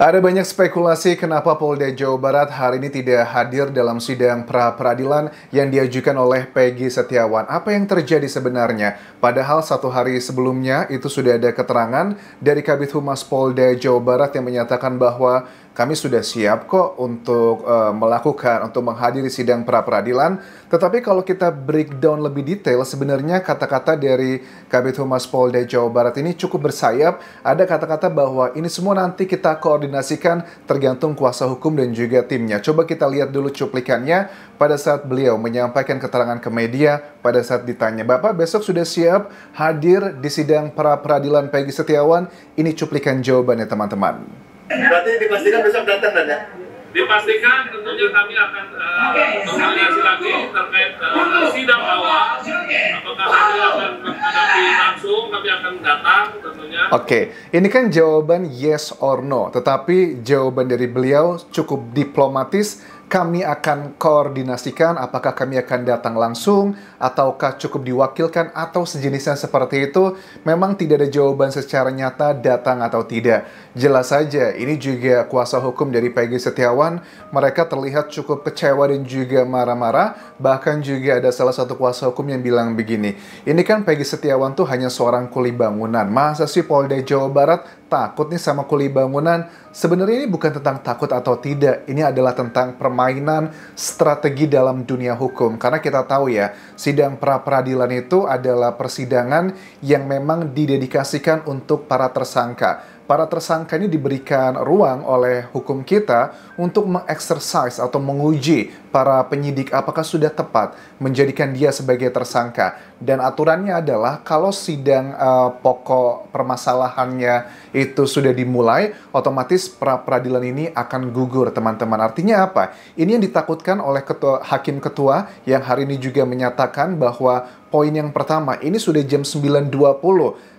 Ada banyak spekulasi kenapa Polda Jawa Barat hari ini tidak hadir dalam sidang pra peradilan yang diajukan oleh Peggy Setiawan. Apa yang terjadi sebenarnya? Padahal satu hari sebelumnya itu sudah ada keterangan dari Kabit Humas Polda Jawa Barat yang menyatakan bahwa kami sudah siap kok untuk uh, melakukan untuk menghadiri sidang pra peradilan. Tetapi kalau kita breakdown lebih detail, sebenarnya kata-kata dari Kabit Humas Polda Jawa Barat ini cukup bersayap. Ada kata-kata bahwa ini semua nanti kita koordinasikan tergantung kuasa hukum dan juga timnya. Coba kita lihat dulu cuplikannya pada saat beliau menyampaikan keterangan ke media pada saat ditanya, "Bapak besok sudah siap hadir di sidang pra peradilan Peggy Setiawan?" Ini cuplikan jawabannya teman-teman. Berarti dipastikan besok datang dan ya? Dipastikan tentunya kami akan uh, lagi terkait uh, sidang awal apakah kami akan menghadapi langsung kami akan datang tentunya. Oke, okay. ini kan jawaban yes or no, tetapi jawaban dari beliau cukup diplomatis kami akan koordinasikan apakah kami akan datang langsung ataukah cukup diwakilkan atau sejenisnya seperti itu memang tidak ada jawaban secara nyata datang atau tidak jelas saja ini juga kuasa hukum dari Peggy Setiawan mereka terlihat cukup kecewa dan juga marah-marah bahkan juga ada salah satu kuasa hukum yang bilang begini ini kan Peggy Setiawan tuh hanya seorang kuli bangunan masa sih Polda Jawa Barat takut nih sama kuli bangunan. Sebenarnya ini bukan tentang takut atau tidak, ini adalah tentang permainan strategi dalam dunia hukum. Karena kita tahu ya, sidang pra peradilan itu adalah persidangan yang memang didedikasikan untuk para tersangka para tersangka ini diberikan ruang oleh hukum kita untuk mengeksersis atau menguji para penyidik apakah sudah tepat menjadikan dia sebagai tersangka. Dan aturannya adalah kalau sidang uh, pokok permasalahannya itu sudah dimulai, otomatis pra peradilan ini akan gugur, teman-teman. Artinya apa? Ini yang ditakutkan oleh ketua, hakim ketua yang hari ini juga menyatakan bahwa poin yang pertama, ini sudah jam 9.20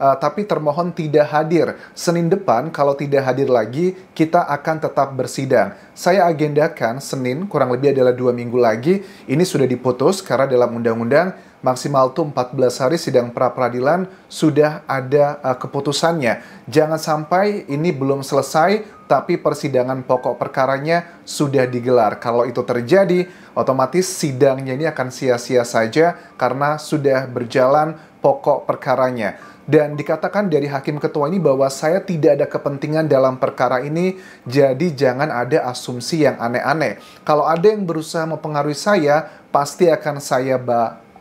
uh, tapi termohon tidak hadir. Senin depan kalau tidak hadir lagi, kita akan tetap bersidang. Saya agendakan Senin kurang lebih adalah dua minggu lagi. Ini sudah diputus karena dalam undang-undang maksimal itu 14 hari sidang pra peradilan sudah ada uh, keputusannya. Jangan sampai ini belum selesai tapi persidangan pokok perkaranya sudah digelar. Kalau itu terjadi, otomatis sidangnya ini akan sia-sia saja karena sudah berjalan pokok perkaranya. Dan dikatakan dari hakim ketua ini bahwa saya tidak ada kepentingan dalam perkara ini, jadi jangan ada asumsi yang aneh-aneh. Kalau ada yang berusaha mempengaruhi saya, pasti akan saya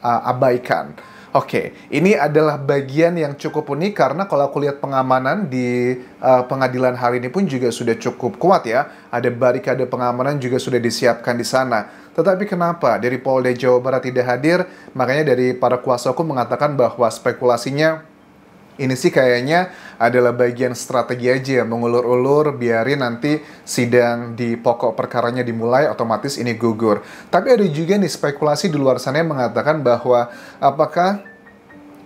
abaikan. Oke, okay. ini adalah bagian yang cukup unik karena kalau aku lihat pengamanan di uh, pengadilan hari ini pun juga sudah cukup kuat ya. Ada barikade pengamanan juga sudah disiapkan di sana. Tetapi kenapa dari Polda Jawa Barat tidak hadir? Makanya dari para kuasa hukum mengatakan bahwa spekulasinya ini sih kayaknya adalah bagian strategi aja ya, mengulur-ulur biarin nanti sidang di pokok perkaranya dimulai otomatis ini gugur. Tapi ada juga nih spekulasi di luar sana yang mengatakan bahwa apakah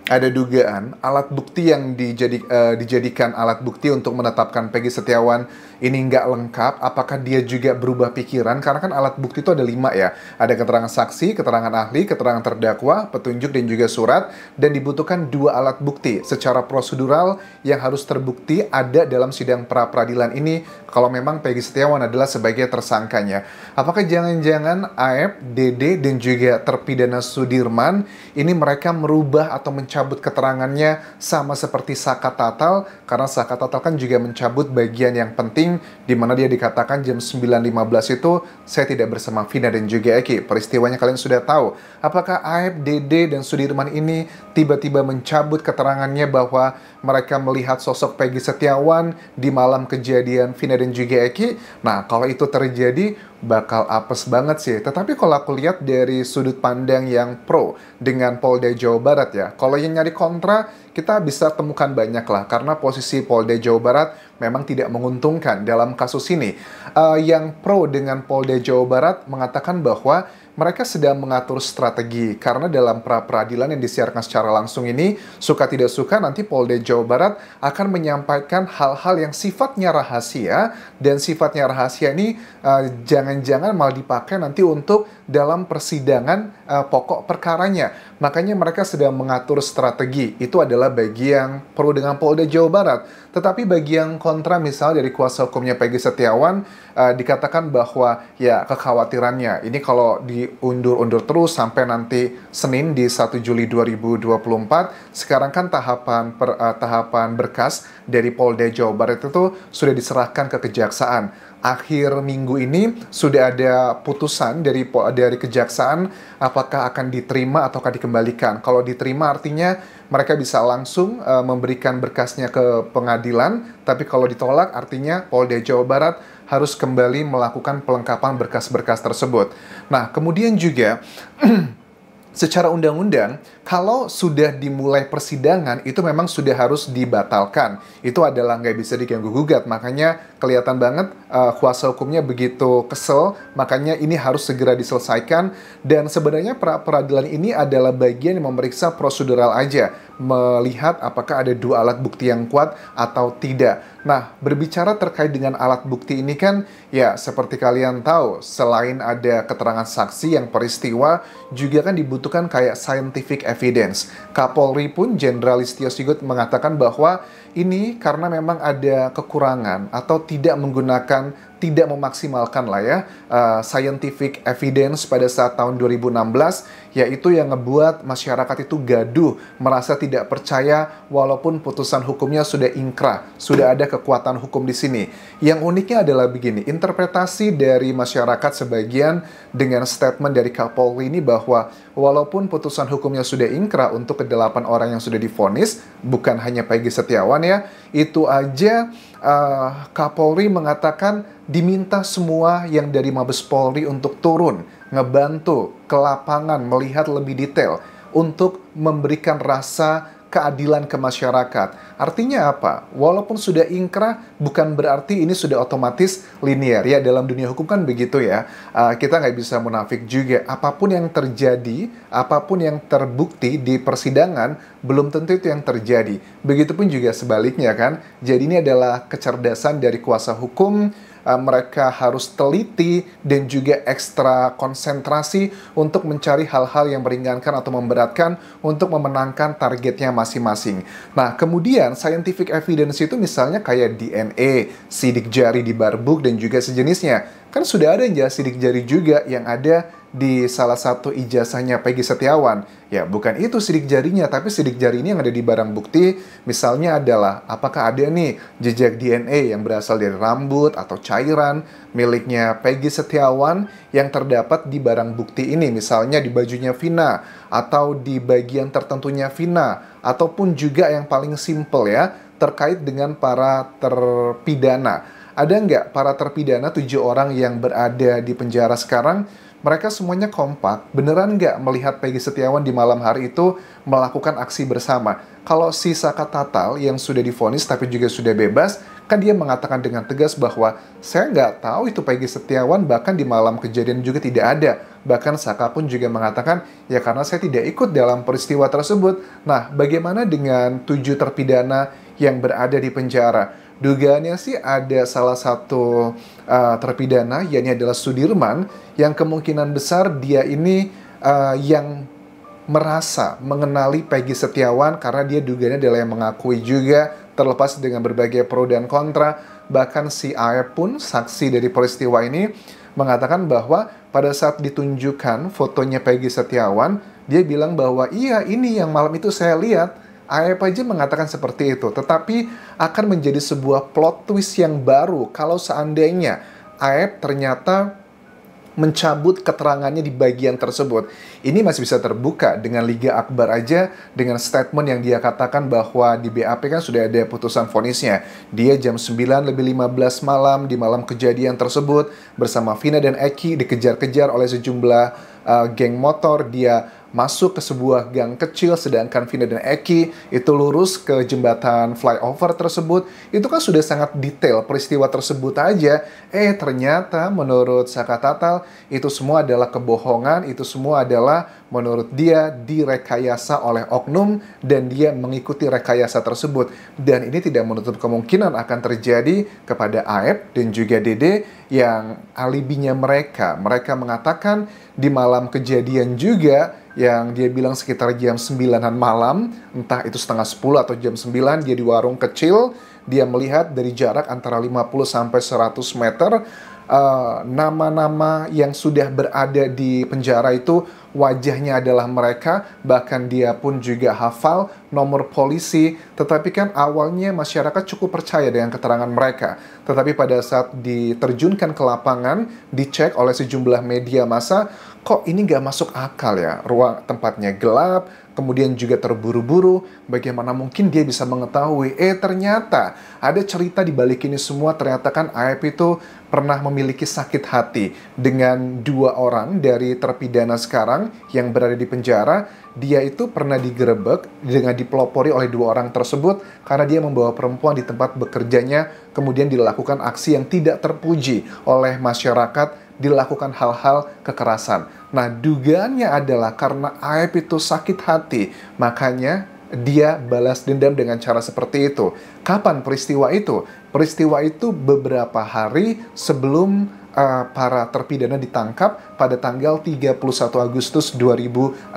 ada dugaan alat bukti yang dijadik, uh, eh, dijadikan alat bukti untuk menetapkan Peggy Setiawan ini nggak lengkap, apakah dia juga berubah pikiran? Karena kan alat bukti itu ada lima ya. Ada keterangan saksi, keterangan ahli, keterangan terdakwa, petunjuk, dan juga surat. Dan dibutuhkan dua alat bukti secara prosedural yang harus terbukti ada dalam sidang pra-peradilan ini kalau memang Peggy Setiawan adalah sebagai tersangkanya. Apakah jangan-jangan AF, Dede, dan juga terpidana Sudirman ini mereka merubah atau mencabut keterangannya sama seperti Saka Tatal karena Saka Tatal kan juga mencabut bagian yang penting di mana dia dikatakan jam 9.15 itu saya tidak bersama Vina dan juga Eki. Peristiwanya kalian sudah tahu. Apakah Aib, Dede, dan Sudirman ini tiba-tiba mencabut keterangannya bahwa mereka melihat sosok Peggy Setiawan di malam kejadian Vina dan juga Eki? Nah, kalau itu terjadi, bakal apes banget sih. Tetapi kalau aku lihat dari sudut pandang yang pro dengan Polda Jawa Barat ya, kalau yang nyari kontra kita bisa temukan banyak lah karena posisi Polda Jawa Barat memang tidak menguntungkan dalam kasus ini. Uh, yang pro dengan Polda Jawa Barat mengatakan bahwa mereka sedang mengatur strategi karena dalam pra peradilan yang disiarkan secara langsung ini suka tidak suka nanti Polda Jawa Barat akan menyampaikan hal-hal yang sifatnya rahasia dan sifatnya rahasia ini eh, jangan-jangan uh, malah dipakai nanti untuk dalam persidangan uh, pokok perkaranya Makanya mereka sedang mengatur strategi. Itu adalah bagi yang perlu dengan Polda Jawa Barat. Tetapi bagi yang kontra misal dari kuasa hukumnya Peggy Setiawan uh, dikatakan bahwa ya kekhawatirannya ini kalau diundur-undur terus sampai nanti Senin di 1 Juli 2024 sekarang kan tahapan per, uh, tahapan berkas dari Polda Jawa Barat itu sudah diserahkan ke kejaksaan akhir minggu ini sudah ada putusan dari dari kejaksaan apakah akan diterima ataukah dikembalikan. Kalau diterima artinya mereka bisa langsung uh, memberikan berkasnya ke pengadilan, tapi kalau ditolak artinya Polda Jawa Barat harus kembali melakukan pelengkapan berkas-berkas tersebut. Nah, kemudian juga secara undang-undang, kalau sudah dimulai persidangan, itu memang sudah harus dibatalkan. Itu adalah nggak bisa diganggu-gugat. Makanya kelihatan banget uh, kuasa hukumnya begitu kesel, makanya ini harus segera diselesaikan. Dan sebenarnya pra peradilan ini adalah bagian yang memeriksa prosedural aja, melihat apakah ada dua alat bukti yang kuat atau tidak. Nah, berbicara terkait dengan alat bukti ini kan, ya seperti kalian tahu, selain ada keterangan saksi yang peristiwa, juga kan dibutuhkan kayak scientific evidence. Kapolri pun, Jenderal Istio Sigut mengatakan bahwa ini karena memang ada kekurangan atau tidak menggunakan tidak memaksimalkan lah ya uh, scientific evidence pada saat tahun 2016 yaitu yang ngebuat masyarakat itu gaduh, merasa tidak percaya walaupun putusan hukumnya sudah inkrah sudah ada kekuatan hukum di sini. Yang uniknya adalah begini, interpretasi dari masyarakat sebagian dengan statement dari Kapolri ini bahwa walaupun putusan hukumnya sudah inkrah untuk kedelapan orang yang sudah difonis, bukan hanya Peggy Setiawan ya, itu aja uh, Kapolri mengatakan diminta semua yang dari Mabes Polri untuk turun, ngebantu ke lapangan melihat lebih detail untuk memberikan rasa keadilan ke masyarakat. Artinya apa? Walaupun sudah ingkrah, bukan berarti ini sudah otomatis linier. Ya, dalam dunia hukum kan begitu ya. Uh, kita nggak bisa munafik juga. Apapun yang terjadi, apapun yang terbukti di persidangan, belum tentu itu yang terjadi. Begitupun juga sebaliknya kan. Jadi ini adalah kecerdasan dari kuasa hukum, Eh, mereka harus teliti dan juga ekstra konsentrasi untuk mencari hal-hal yang meringankan atau memberatkan untuk memenangkan targetnya masing-masing. Nah, kemudian scientific evidence itu misalnya kayak DNA, sidik jari di barbuk dan juga sejenisnya. Kan sudah ada ya sidik jari juga yang ada di salah satu ijazahnya Peggy Setiawan. Ya, bukan itu sidik jarinya, tapi sidik jari ini yang ada di barang bukti misalnya adalah apakah ada nih jejak DNA yang berasal dari rambut atau cairan miliknya Peggy Setiawan yang terdapat di barang bukti ini, misalnya di bajunya Vina atau di bagian tertentunya Vina ataupun juga yang paling simpel ya terkait dengan para terpidana. Ada nggak para terpidana tujuh orang yang berada di penjara sekarang mereka semuanya kompak, beneran nggak melihat Peggy Setiawan di malam hari itu melakukan aksi bersama? Kalau si Saka Tatal yang sudah difonis tapi juga sudah bebas, kan dia mengatakan dengan tegas bahwa saya nggak tahu itu Peggy Setiawan bahkan di malam kejadian juga tidak ada. Bahkan Saka pun juga mengatakan, ya karena saya tidak ikut dalam peristiwa tersebut. Nah, bagaimana dengan tujuh terpidana yang berada di penjara? dugaannya sih ada salah satu uh, terpidana yakni adalah Sudirman yang kemungkinan besar dia ini uh, yang merasa mengenali Peggy Setiawan karena dia dugaannya adalah yang mengakui juga terlepas dengan berbagai pro dan kontra bahkan si AF pun saksi dari peristiwa ini mengatakan bahwa pada saat ditunjukkan fotonya Peggy Setiawan dia bilang bahwa iya ini yang malam itu saya lihat IFIG mengatakan seperti itu, tetapi akan menjadi sebuah plot twist yang baru kalau seandainya AF ternyata mencabut keterangannya di bagian tersebut. Ini masih bisa terbuka dengan Liga Akbar aja dengan statement yang dia katakan bahwa di BAP kan sudah ada putusan vonisnya. Dia jam 9 lebih 15 malam di malam kejadian tersebut bersama Vina dan Eki dikejar-kejar oleh sejumlah uh, geng motor. Dia masuk ke sebuah gang kecil sedangkan Vina dan Eki itu lurus ke jembatan flyover tersebut itu kan sudah sangat detail peristiwa tersebut aja eh ternyata menurut Saka Tatal itu semua adalah kebohongan itu semua adalah menurut dia direkayasa oleh oknum dan dia mengikuti rekayasa tersebut dan ini tidak menutup kemungkinan akan terjadi kepada Aep dan juga Dede yang alibinya mereka mereka mengatakan di malam kejadian juga yang dia bilang sekitar jam 9 malam, entah itu setengah 10 atau jam 9, dia di warung kecil, dia melihat dari jarak antara 50 sampai 100 meter, eh, nama-nama uh, nama -nama yang sudah berada di penjara itu wajahnya adalah mereka, bahkan dia pun juga hafal nomor polisi. Tetapi kan awalnya masyarakat cukup percaya dengan keterangan mereka. Tetapi pada saat diterjunkan ke lapangan, dicek oleh sejumlah media massa, kok ini nggak masuk akal ya? Ruang tempatnya gelap, kemudian juga terburu-buru, bagaimana mungkin dia bisa mengetahui? Eh ternyata ada cerita di balik ini semua, ternyata kan AIP itu pernah memiliki sakit hati dengan dua orang dari terpidana sekarang orang yang berada di penjara, dia itu pernah digerebek dengan dipelopori oleh dua orang tersebut karena dia membawa perempuan di tempat bekerjanya, kemudian dilakukan aksi yang tidak terpuji oleh masyarakat, dilakukan hal-hal kekerasan. Nah, dugaannya adalah karena Aep itu sakit hati, makanya dia balas dendam dengan cara seperti itu. Kapan peristiwa itu? Peristiwa itu beberapa hari sebelum uh, para terpidana ditangkap pada tanggal 31 Agustus 2016.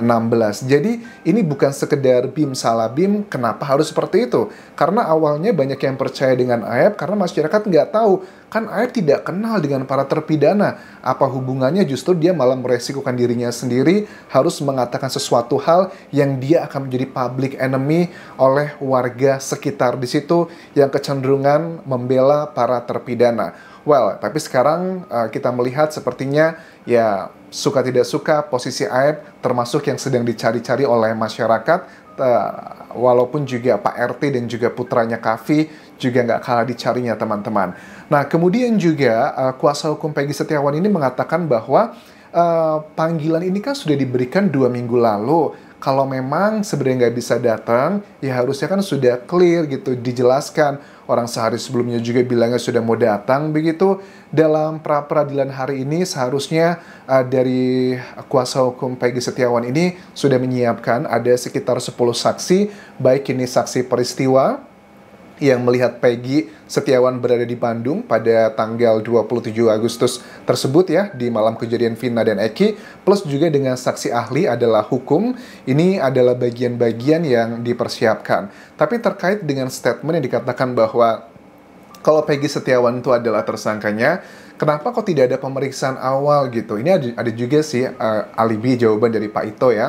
Jadi ini bukan sekedar BIM salah BIM, kenapa harus seperti itu? Karena awalnya banyak yang percaya dengan AEP karena masyarakat nggak tahu. Kan AEP tidak kenal dengan para terpidana. Apa hubungannya justru dia malah meresikukan dirinya sendiri harus mengatakan sesuatu hal yang dia akan menjadi public enemy oleh warga sekitar di situ yang kecenderungan membela para terpidana. Well, tapi sekarang uh, kita melihat sepertinya ya suka tidak suka posisi Aep termasuk yang sedang dicari-cari oleh masyarakat Uh, walaupun juga Pak RT dan juga putranya Kavi juga nggak kalah dicarinya teman-teman. Nah kemudian juga uh, kuasa hukum Peggy Setiawan ini mengatakan bahwa uh, panggilan ini kan sudah diberikan dua minggu lalu kalau memang sebenarnya nggak bisa datang, ya harusnya kan sudah clear gitu, dijelaskan. Orang sehari sebelumnya juga bilangnya sudah mau datang begitu. Dalam pra peradilan hari ini seharusnya uh, dari kuasa hukum Peggy Setiawan ini sudah menyiapkan ada sekitar 10 saksi, baik ini saksi peristiwa, yang melihat Peggy Setiawan berada di Bandung pada tanggal 27 Agustus tersebut ya di malam kejadian Vina dan Eki plus juga dengan saksi ahli adalah hukum ini adalah bagian-bagian yang dipersiapkan tapi terkait dengan statement yang dikatakan bahwa kalau Peggy Setiawan itu adalah tersangkanya kenapa kok tidak ada pemeriksaan awal gitu ini ada, juga sih uh, alibi jawaban dari Pak Ito ya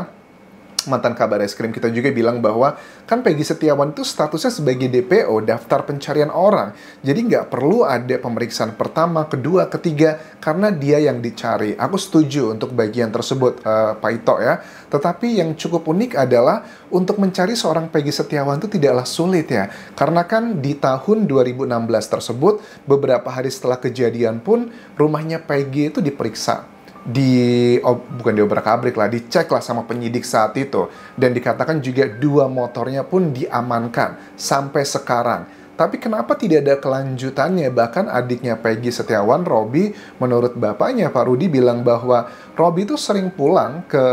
mantan kabar eskrim kita juga bilang bahwa kan Peggy Setiawan itu statusnya sebagai DPO, daftar pencarian orang. Jadi nggak perlu ada pemeriksaan pertama, kedua, ketiga, karena dia yang dicari. Aku setuju untuk bagian tersebut, uh, Pak Ito ya. Tetapi yang cukup unik adalah untuk mencari seorang Peggy Setiawan itu tidaklah sulit ya. Karena kan di tahun 2016 tersebut, beberapa hari setelah kejadian pun, rumahnya Peggy itu diperiksa di oh, bukan diobrak-abrik lah, dicek lah sama penyidik saat itu dan dikatakan juga dua motornya pun diamankan sampai sekarang. Tapi kenapa tidak ada kelanjutannya? Bahkan adiknya Peggy Setiawan, Robi, menurut bapaknya Pak Rudi bilang bahwa Robi itu sering pulang ke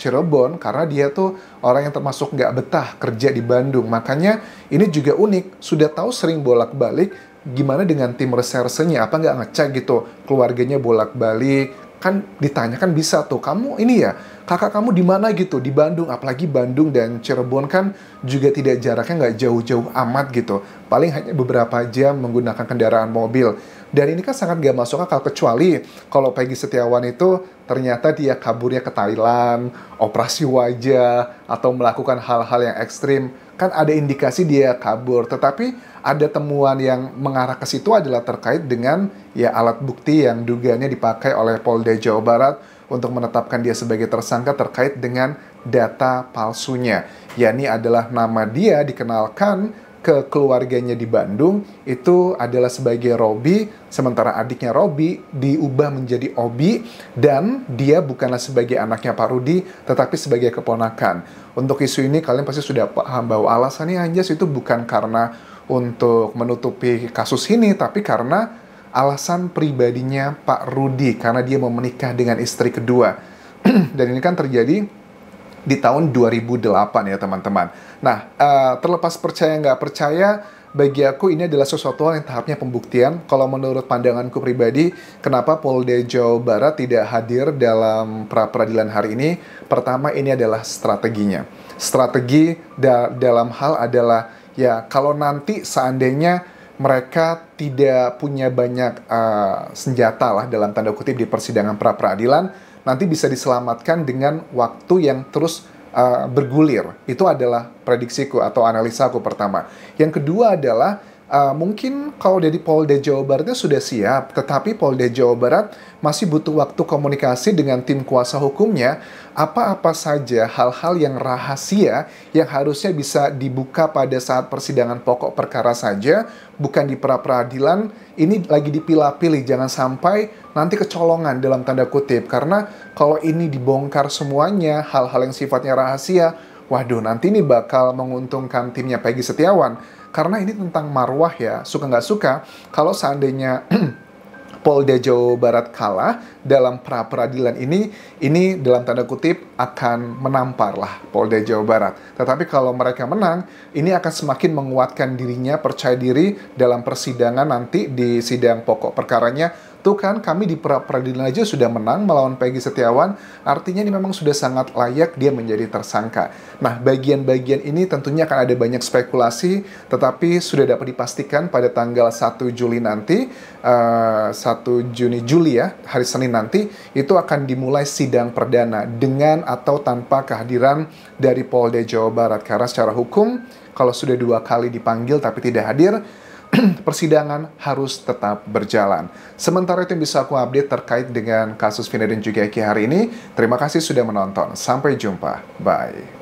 Cirebon karena dia tuh orang yang termasuk nggak betah kerja di Bandung. Makanya ini juga unik, sudah tahu sering bolak-balik, gimana dengan tim resersenya? Apa nggak ngecek gitu keluarganya bolak-balik, kan ditanya kan bisa tuh kamu ini ya kakak kamu di mana gitu di Bandung apalagi Bandung dan Cirebon kan juga tidak jaraknya nggak jauh-jauh amat gitu paling hanya beberapa jam menggunakan kendaraan mobil dan ini kan sangat gak masuk akal kecuali kalau Peggy Setiawan itu ternyata dia kaburnya ke Thailand operasi wajah atau melakukan hal-hal yang ekstrim kan ada indikasi dia kabur, tetapi ada temuan yang mengarah ke situ adalah terkait dengan ya alat bukti yang dugaannya dipakai oleh Polda Jawa Barat untuk menetapkan dia sebagai tersangka terkait dengan data palsunya. yakni adalah nama dia dikenalkan ke keluarganya di Bandung itu adalah sebagai Robi, sementara adiknya Robi diubah menjadi Obi dan dia bukanlah sebagai anaknya Pak Rudi tetapi sebagai keponakan. Untuk isu ini kalian pasti sudah paham bahwa alasannya Anjas itu bukan karena untuk menutupi kasus ini tapi karena alasan pribadinya Pak Rudi karena dia mau menikah dengan istri kedua. dan ini kan terjadi di tahun 2008 ya teman-teman. Nah, uh, terlepas percaya nggak percaya, bagi aku ini adalah sesuatu yang tahapnya pembuktian. Kalau menurut pandanganku pribadi, kenapa Polda Jawa Barat tidak hadir dalam pra peradilan hari ini? Pertama, ini adalah strateginya. Strategi da dalam hal adalah ya kalau nanti seandainya mereka tidak punya banyak uh, senjata lah dalam tanda kutip di persidangan pra peradilan, nanti bisa diselamatkan dengan waktu yang terus uh, bergulir. Itu adalah prediksiku atau analisaku pertama. Yang kedua adalah Eh, mungkin kalau dari Polda Jawa Baratnya sudah siap, tetapi Polda Jawa Barat masih butuh waktu komunikasi dengan tim kuasa hukumnya. Apa-apa saja hal-hal yang rahasia yang harusnya bisa dibuka pada saat persidangan pokok perkara saja, bukan di pra peradilan. Ini lagi dipilah-pilih, jangan sampai nanti kecolongan dalam tanda kutip. Karena kalau ini dibongkar semuanya, hal-hal yang sifatnya rahasia, waduh nanti ini bakal menguntungkan timnya Peggy Setiawan karena ini tentang marwah ya suka nggak suka kalau seandainya Polda Jawa Barat kalah dalam pra peradilan ini, ini dalam tanda kutip akan menampar lah Polda Jawa Barat. Tetapi kalau mereka menang, ini akan semakin menguatkan dirinya percaya diri dalam persidangan nanti di sidang pokok perkaranya Tuh kan kami di pra peradilan aja sudah menang melawan Peggy Setiawan, artinya ini memang sudah sangat layak dia menjadi tersangka. Nah, bagian-bagian ini tentunya akan ada banyak spekulasi, tetapi sudah dapat dipastikan pada tanggal 1 Juli nanti, uh, eh, 1 Juni Juli ya, hari Senin nanti, itu akan dimulai sidang perdana dengan atau tanpa kehadiran dari Polda Jawa Barat. Karena secara hukum, kalau sudah dua kali dipanggil tapi tidak hadir, persidangan harus tetap berjalan. Sementara itu bisa aku update terkait dengan kasus Vina dan juga Eki hari ini. Terima kasih sudah menonton. Sampai jumpa. Bye.